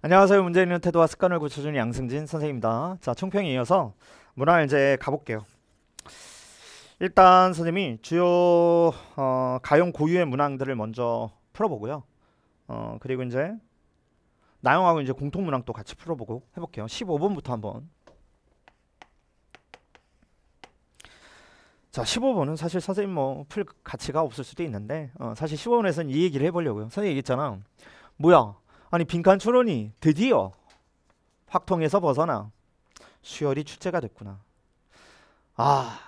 안녕하세요. 문제 있는 태도와 습관을 고쳐주는 양승진 선생입니다. 자, 총평에 이어서 문화 를 이제 가볼게요. 일단 선생님이 주요 어, 가용 고유의 문항들을 먼저 풀어보고요. 어, 그리고 이제 나영하고 이제 공통 문항도 같이 풀어보고 해볼게요. 15번부터 한번. 자, 15번은 사실 선생님 뭐 풀 가치가 없을 수도 있는데 어, 사실 15번에서는 이 얘기를 해보려고요. 선생님 얘기했잖아. 뭐야? 아니 빈칸 추론이 드디어 확통에서 벗어나 수혈이 출제가 됐구나. 아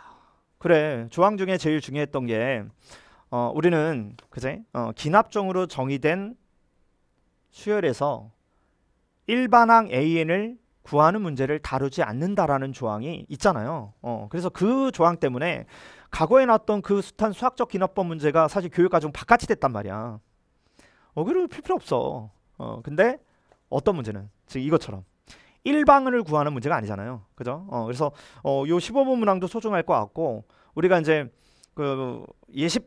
그래 조항 중에 제일 중요했던 게 어, 우리는 그제 어, 기납종으로 정의된 수혈에서 일반항 AN을 구하는 문제를 다루지 않는다라는 조항이 있잖아요. 어, 그래서 그 조항 때문에 과거에 나왔던 그 숱한 수학적 기납법 문제가 사실 교육과정 바깥이 됐단 말이야. 어, 그럴 필요 없어. 어, 근데 어떤 문제는 지금 이것처럼 일방을 구하는 문제가 아니잖아요. 그죠? 어, 그래서 어, 요 15번 문항도 소중할 것 같고 우리가 이제 그 예시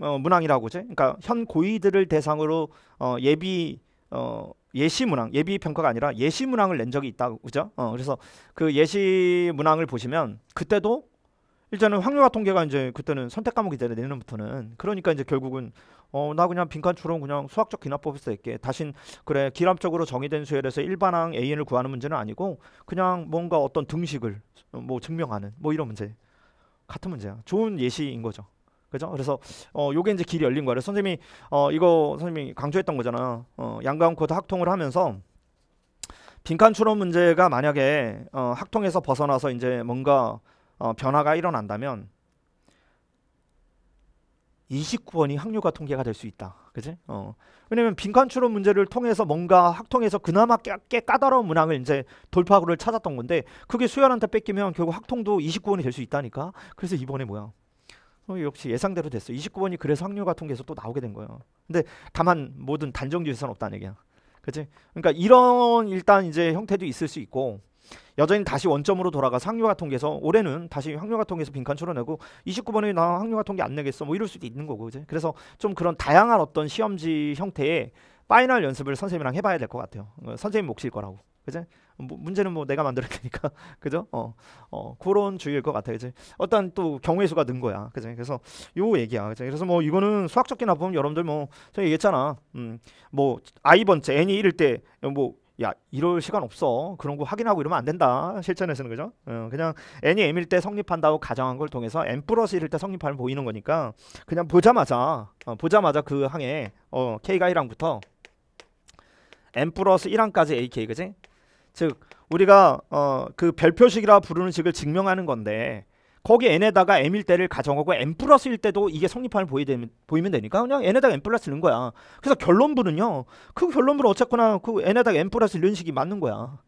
어, 문항이라고 이제 그러니까 현 고위들을 대상으로 어, 예비 어, 예시 문항, 예비 평가가 아니라 예시 문항을 낸 적이 있다. 그죠? 어, 그래서 그 예시 문항을 보시면 그때도 일단은 확률과 통계가 이제 그때는 선택 과목이 되는 내년부터는 그러니까 이제 결국은 어, 나 그냥 빈칸출은 그냥 수학적 귀납법에 서 쓸게. 다신 그래 기납적으로 정의된 수열에서 일반항 AN을 구하는 문제는 아니고 그냥 뭔가 어떤 등식을 뭐 증명하는 뭐 이런 문제 같은 문제야. 좋은 예시인 거죠. 그죠? 그래서 어 요게 이제 길이 열린 거예요. 선생님이 어 이거 선생님이 강조했던 거잖아. 어양가운 코드 학통을 하면서 빈칸 추론 문제가 만약에 어 학통에서 벗어나서 이제 뭔가 어 변화가 일어난다면 29번이 학류가 통계가 될 수 있다. 그지? 어. 왜냐면 빈칸 추론 문제를 통해서 뭔가 학통에서 그나마 깨, 꽤 까다로운 문항을 이제 돌파구를 찾았던 건데 그게 수열한테 뺏기면 결국 학통도 29번이 될 수 있다니까. 그래서 이번에 뭐야? 어, 역시 예상대로 됐어. 29번이 그래서 학류가 통계에서 또 나오게 된 거예요. 근데 다만 모든 단정지수는 없다는 얘기야. 그지? 그러니까 이런 일단 이제 형태도 있을 수 있고 여전히 다시 원점으로 돌아가상류료가 통계에서 올해는 다시 항료가 통계에서 빈칸 출어내고 29번에 나 항료가 통계 안 내겠어 뭐 이럴 수도 있는 거고 이제 그래서 좀 그런 다양한 어떤 시험지 형태의 파이널 연습을 선생님이랑 해봐야 될 것 같아요. 어, 선생님 몫일 거라고. 그죠 뭐 문제는 뭐 내가 만들 테니까 그죠? 어, 어 그런 주의일 것 같아요. 이제 어떤 또 경우의 수가 는 거야. 그죠? 그래서 요 얘기야. 그죠? 그래서 뭐 이거는 수학적인 나 보면 여러분들 뭐저가 얘기했잖아. 음, 뭐 i 번째 n이 1일 때뭐 야 이럴 시간 없어 그런 거 확인하고 이러면 안 된다 실전에서는 그죠 어, 그냥 n이 m일 때 성립한다고 가정한 걸 통해서 n 플러스 1일 때 성립하면 보이는 거니까 그냥 보자마자 어, 보자마자 그 항에 어, k가 1항부터 n 플러스 1항까지 ak 그지 즉 우리가 어, 그 별표식이라 부르는 식을 증명하는 건데 거기 n에다가 m일 때를 가정하고 n 플러스일 때도 이게 성립함을 보이 보이면 되니까 그냥 n에다가 n 플러스 넣은 거야. 그래서 결론부는요. 그 결론부는 어쨌거나 그 n에다가 n 플러스 넣은 식이 맞는 거야.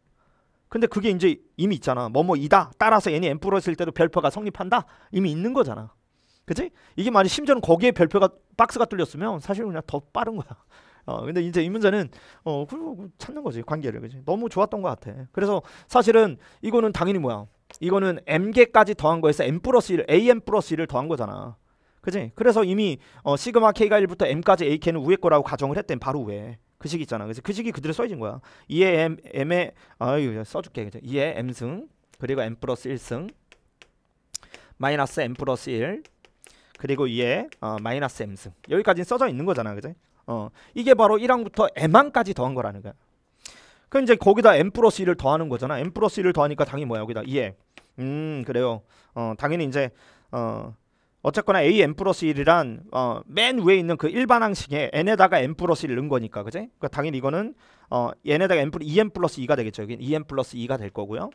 근데 그게 이제 이미 있잖아. 뭐뭐이다. 따라서 n이 n 플러스일 때도 별표가 성립한다. 이미 있는 거잖아. 그지? 이게 만약 심지어는 거기에 별표가 박스가 뚫렸으면 사실 그냥 더 빠른 거야. 어, 근데 이제 이 문제는 어, 찾는 거지 관계를 그지? 너무 좋았던 것 같아. 그래서 사실은 이거는 당연히 뭐야. 이거는 m개까지 더한 거에서 m 플러스 1, am 플러스 1을 더한 거잖아. 그지? 그래서 이미 어, 시그마 k가 1부터 m까지 ak는 우회 거라고 가정을 했던 바로 우회. 그 식이 있잖아. 그래서 그 식이 그대로 써진 거야. 2에 m, m에 아유 써줄게. 그죠? 2에 m승 그리고 m 플러스 1승 마이너스 m 플러스 1 그리고 2에 어, 마이너스 m승 여기까지는 써져 있는 거잖아. 그지? 어 이게 바로 1항부터 m항까지 더한 거라는 거야. 그럼 이제 거기다 n 플러스 1을 더하는 거잖아. n 플러스 1을 더하니까 당연히 뭐야 여기다 2에. E 음 그래요. 어 당연히 이제 어 어쨌거나 a n 플러스 1이란 어, 맨 위에 있는 그 일반항식에 n에다가 n 플러스 1을 넣은 거니까 그지 그러니까 당연히 이거는 어 n에다가 n e 플러스 2n e 플러스 2가 되겠죠. 여기 2n 플러스 2가 될 거고요.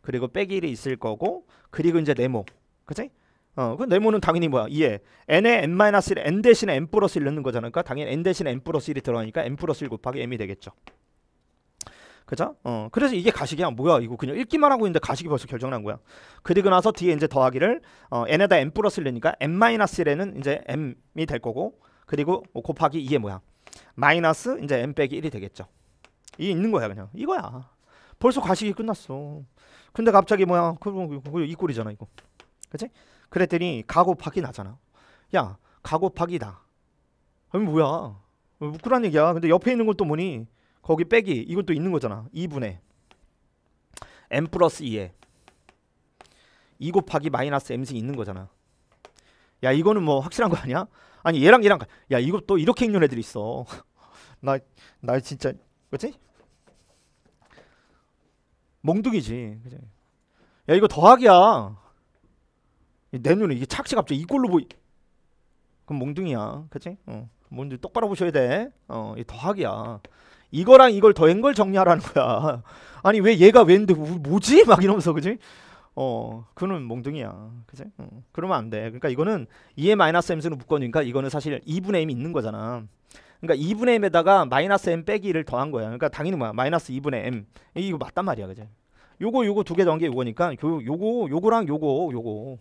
그리고 빼기 1이 있을 거고 그리고 이제 네모 그지? 어그 네모는 당연히 뭐야 2에 n에 n 마이너스 1 n 대신에 n 플러스 1 넣는 거잖아. 그러니까 당연히 n 대신에 n 플러스 1이 들어가니까 n 플러스 1 곱하기 m이 되겠죠. 그죠? 어, 그래서 이게 가식이야. 뭐야, 이거 그냥 읽기만 하고 있는데 가식이 벌써 결정난 거야. 그리고 나서 뒤에 이제 더하기를 어, n에다 m 플러스를 내니까 m 마이너스 1에는 이제 m이 될 거고 그리고 뭐 곱하기 2게 뭐야? 마이너스 이제 m 빼기 1이 되겠죠. 이 있는 거야, 그냥. 이거야. 벌써 가식이 끝났어. 근데 갑자기 뭐야? 그럼 그, 그, 그, 이 꼴이잖아, 이거. 그치? 그랬더니 가 곱하기 나잖아. 야, 가 곱하기 나. 그럼 뭐야? 뭐그란 뭐 얘기야. 근데 옆에 있는 것도 뭐니? 거기 빼기 이건 또 있는 거잖아 2분의 m 플러스 2에 2 곱하기 마이너스 m승 있는 거잖아 야 이거는 뭐 확실한 거 아니야? 아니 얘랑 얘랑 야 이거 또 이렇게 읽는 애들 있어 나나 나 진짜 그치? 몽둥이지 그치? 야 이거 더하기야 내 눈에 이게 착시 갑자기 이꼴로 보이 그럼 몽둥이야 그치? 어. 뭔지 똑바로 보셔야 돼 어, 이 더하기야 이거랑 이걸 더한 걸 정리하라는 거야. 아니 왜 얘가 왠데 뭐지? 막 이러면서 그지? 어, 그는 몽둥이야. 그지? 어, 그러면 안 돼. 그러니까 이거는 2의 마이너스 m승은 묶어니까 이거는 사실 2분의 m이 있는 거잖아. 그러니까 2분의 m에다가 마이너스 m 빼기 를 더한 거야. 그러니까 당연히 뭐야? 마이너스 2분의 m. 이거 맞단 말이야. 그지? 요거 요거 두개 더한 게 요거니까 요, 요거 요거랑 요거 요거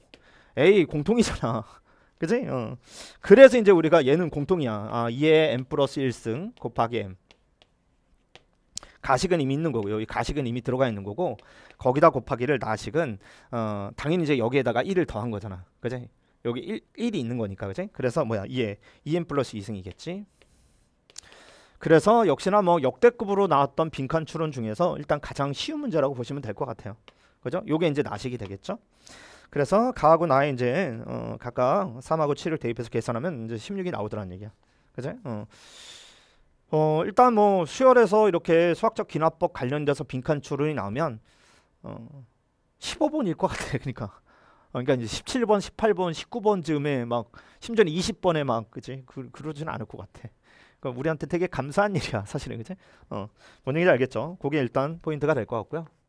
에이 공통이잖아. 그지? 어. 그래서 이제 우리가 얘는 공통이야. 아, 2의 m 플러스 1승 곱하기 m. 가식은 이미 있는 거고요. 이 가식은 이미 들어가 있는 거고 거기다 곱하기를 나식은 어 당연히 이제 여기에다가 1을 더한 거잖아. 그지? 여기 1, 1이 있는 거니까. 그지? 그래서 뭐야? 이에 2n 플러스 2승이겠지. 그래서 역시나 뭐 역대급으로 나왔던 빈칸 추론 중에서 일단 가장 쉬운 문제라고 보시면 될 것 같아요. 그죠? 요게 이제 나식이 되겠죠? 그래서 가하고 나에 이제 어, 각각 3하고 7을 대입해서 계산하면 이제 16이 나오더라는 얘기야. 그죠? 어. 어, 일단 뭐수혈에서 이렇게 수학적 귀납법 관련돼서 빈칸 추론이 나오면 어, 15번일 것 같아. 요 그러니까. 어, 그러니까 이제 17번, 18번, 19번 즈음에 막 심지어는 20번에 막 그지 그, 그러지는 않을 것 같아. 그러니까 우리한테 되게 감사한 일이야 사실은 그지. 어, 뭔얘기지 알겠죠? 그게 일단 포인트가 될 것 같고요.